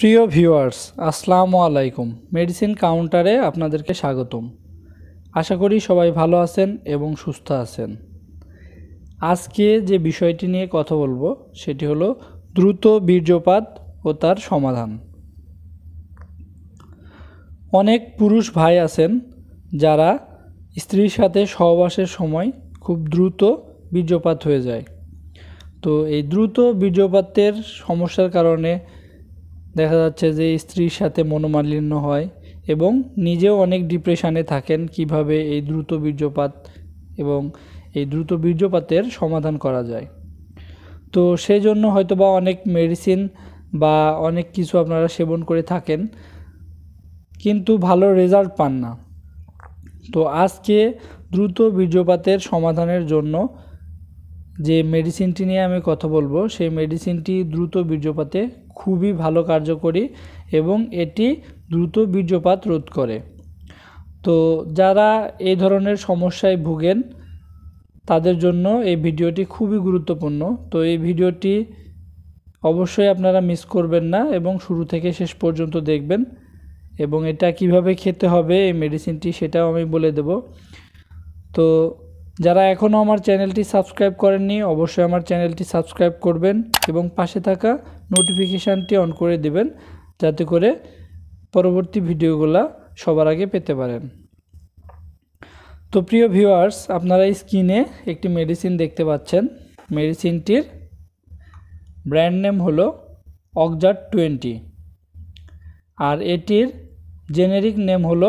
প্রিয় ভিউয়ার্স আসসালামু আলাইকুম মেডিসিন কাউন্টারে আপনাদেরকে স্বাগতম আশা করি সবাই ভালো আছেন এবং সুস্থ আছেন আজকে যে বিষয়টি নিয়ে কথা বলবো সেটি হলো দ্রুত বীর্যপাত ও তার সমাধান অনেক পুরুষ ভাই আছেন যারা স্ত্রীর সাথে সহবাসের সময় খুব দ্রুত বীর্যপাত হয়ে যায় তো এই দ্রুত বীর্যপাতের সমস্যার কারণে দেখা যাচ্ছে যে স্ত্রীর সাথে মনোমালিন্য হয় এবং নিজেও অনেক ডিপ্রেশানে থাকেন কিভাবে এই দ্রুত বীর্যপাত এবং এই দ্রুত বীর্যপাতের সমাধান করা যায় তো সেই জন্য হয়তো বা অনেক মেডিসিন বা অনেক কিছু আপনারা সেবন করে থাকেন কিন্তু ভালো রেজাল্ট পান না তো আজকে দ্রুত বীর্যপাতের সমাধানের জন্য যে মেডিসিনটি নিয়ে আমি কথা বলবো সেই মেডিসিনটি দ্রুত বীর্যপাতে খুবই ভালো কার্যকরী এবং এটি দ্রুত বীর্যপাত রোধ করে তো যারা এই ধরনের সমস্যায় ভুগেন তাদের জন্য এই ভিডিওটি খুবই গুরুত্বপূর্ণ তো এই ভিডিওটি অবশ্যই আপনারা মিস করবেন না এবং শুরু থেকে শেষ পর্যন্ত দেখবেন এবং এটা কিভাবে খেতে হবে এই মেডিসিনটি সেটাও আমি বলে দেব তো যারা এখনও আমার চ্যানেলটি সাবস্ক্রাইব করেননি অবশ্যই আমার চ্যানেলটি সাবস্ক্রাইব করবেন এবং পাশে থাকা নোটিফিকেশানটি অন করে দেবেন যাতে করে পরবর্তী ভিডিওগুলো সবার আগে পেতে পারেন তো প্রিয় ভিউয়ার্স আপনারা স্ক্রিনে একটি মেডিসিন দেখতে পাচ্ছেন মেডিসিনটির ব্র্যান্ড নেম হলো অকজার টোয়েন্টি আর এটির জেনেরিক নেম হলো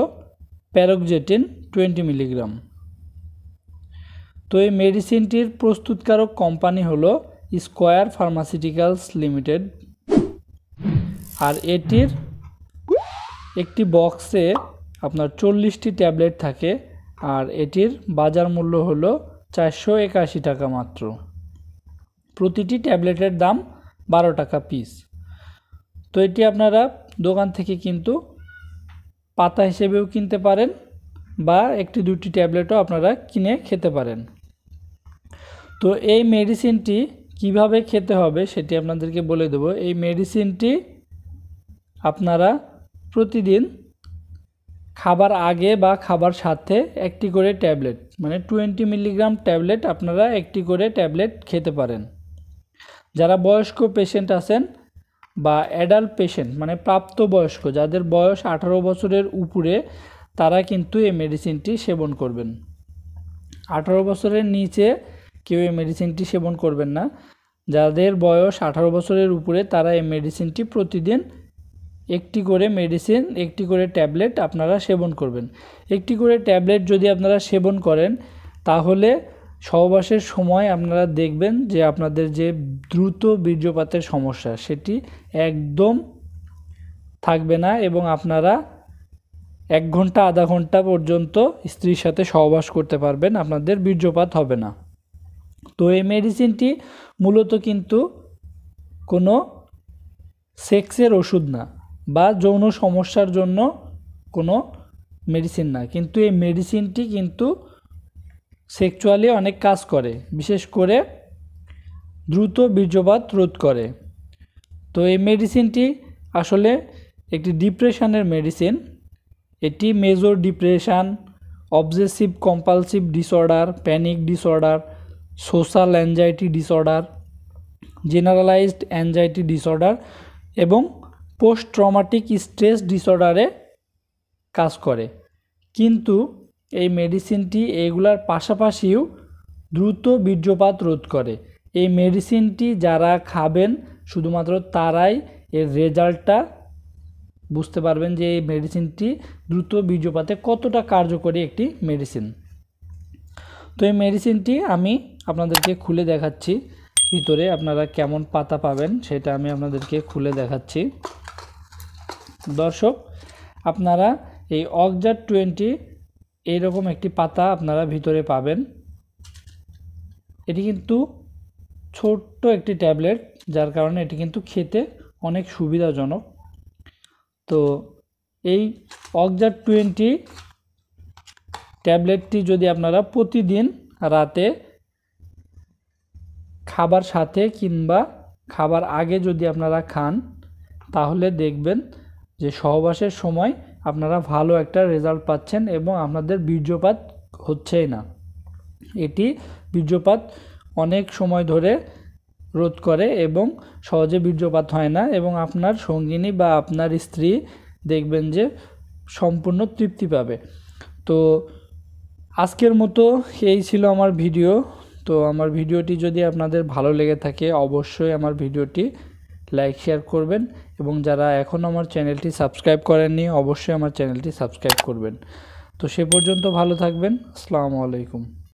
প্যারোকজেটিন টোয়েন্টি মিলিগ্রাম তো এই মেডিসিনটির প্রস্তুতকারক কোম্পানি হলো স্কোয়ার ফার্মাসিউটিক্যালস লিমিটেড আর এটির একটি বক্সে আপনার চল্লিশটি ট্যাবলেট থাকে আর এটির বাজার মূল্য হল চারশো একাশি টাকা মাত্র প্রতিটি ট্যাবলেটের দাম বারো টাকা পিস তো এটি আপনারা দোকান থেকে কিন্তু পাতা হিসেবেও কিনতে পারেন বা একটি দুটি ট্যাবলেটও আপনারা কিনে খেতে পারেন তো এই মেডিসিনটি কিভাবে খেতে হবে সেটি আপনাদেরকে বলে দেব এই মেডিসিনটি আপনারা প্রতিদিন খাবার আগে বা খাবার সাথে একটি করে ট্যাবলেট মানে টোয়েন্টি মিলিগ্রাম ট্যাবলেট আপনারা একটি করে ট্যাবলেট খেতে পারেন যারা বয়স্ক পেশেন্ট আছেন বা অ্যাডাল্ট পেশেন্ট মানে প্রাপ্তবয়স্ক যাদের বয়স আঠারো বছরের উপরে তারা কিন্তু এই মেডিসিনটি সেবন করবেন আঠারো বছরের নিচে কেউ এই মেডিসিনটি সেবন করবেন না যাদের বয়স আঠারো বছরের উপরে তারা এই মেডিসিনটি প্রতিদিন একটি করে মেডিসিন একটি করে ট্যাবলেট আপনারা সেবন করবেন একটি করে ট্যাবলেট যদি আপনারা সেবন করেন তাহলে সহবাসের সময় আপনারা দেখবেন যে আপনাদের যে দ্রুত বীর্যপাতের সমস্যা সেটি একদম থাকবে না এবং আপনারা এক ঘন্টা আধা ঘন্টা পর্যন্ত স্ত্রীর সাথে সহবাস করতে পারবেন আপনাদের বীর্যপাত হবে না তো এই মেডিসিনটি মূলত কিন্তু কোনো সেক্সের ওষুধ না বা যৌন সমস্যার জন্য কোনো মেডিসিন না কিন্তু এই মেডিসিনটি কিন্তু সেক্সুয়ালি অনেক কাজ করে বিশেষ করে দ্রুত বীর্যপাত রোধ করে তো এই মেডিসিনটি আসলে একটি ডিপ্রেশনের মেডিসিন এটি major depression obsessive compulsive disorder panic disorder social anxiety disorder generalised anxiety disorder এবং পোস্ট ট্রমাটিক স্ট্রেস ডিসঅর্ডারে কাজ করে কিন্তু এই মেডিসিনটি এগুলার পাশাপাশিও দ্রুত বীর্যপাত রোধ করে এই মেডিসিনটি যারা খাবেন শুধুমাত্র তারাই এর রেজাল্টটা বুঝতে পারবেন যে এই মেডিসিনটি দ্রুত বীর্যপাতে কতটা কার্যকরী একটি মেডিসিন তো এই মেডিসিনটি আমি আপনাদেরকে খুলে দেখাচ্ছি ভিতরে আপনারা কেমন পাতা পাবেন সেটা আমি আপনাদেরকে খুলে দেখাচ্ছি দর্শক আপনারা এই অকজার টোয়েন্টি এইরকম একটি পাতা আপনারা ভিতরে পাবেন এটি কিন্তু ছোট্ট একটি ট্যাবলেট যার কারণে এটি কিন্তু খেতে অনেক সুবিধাজনক তো এই অকজার টোয়েন্টি ট্যাবলেটটি যদি আপনারা প্রতিদিন রাতে খাবার সাথে কিংবা খাবার আগে যদি আপনারা খান তাহলে দেখবেন যে সহবাসের সময় আপনারা ভালো একটা রেজাল্ট পাচ্ছেন এবং আপনাদের বীর্যপাত হচ্ছেই না এটি বীর্যপাত অনেক সময় ধরে রোধ করে এবং সহজে বীর্যপাত হয় না এবং আপনার সঙ্গিনী বা আপনার স্ত্রী দেখবেন যে সম্পূর্ণ তৃপ্তি পাবে তো আজকের মতো এই ছিল আমার ভিডিও তো আমার ভিডিওটি যদি আপনাদের ভালো লেগে থাকে অবশ্যই আমার ভিডিওটি লাইক শেয়ার করবেন এবং যারা এখনও আমার চ্যানেলটি সাবস্ক্রাইব করেননি অবশ্যই আমার চ্যানেলটি সাবস্ক্রাইব করবেন তো সে পর্যন্ত ভালো থাকবেন আসসালামু আলাইকুম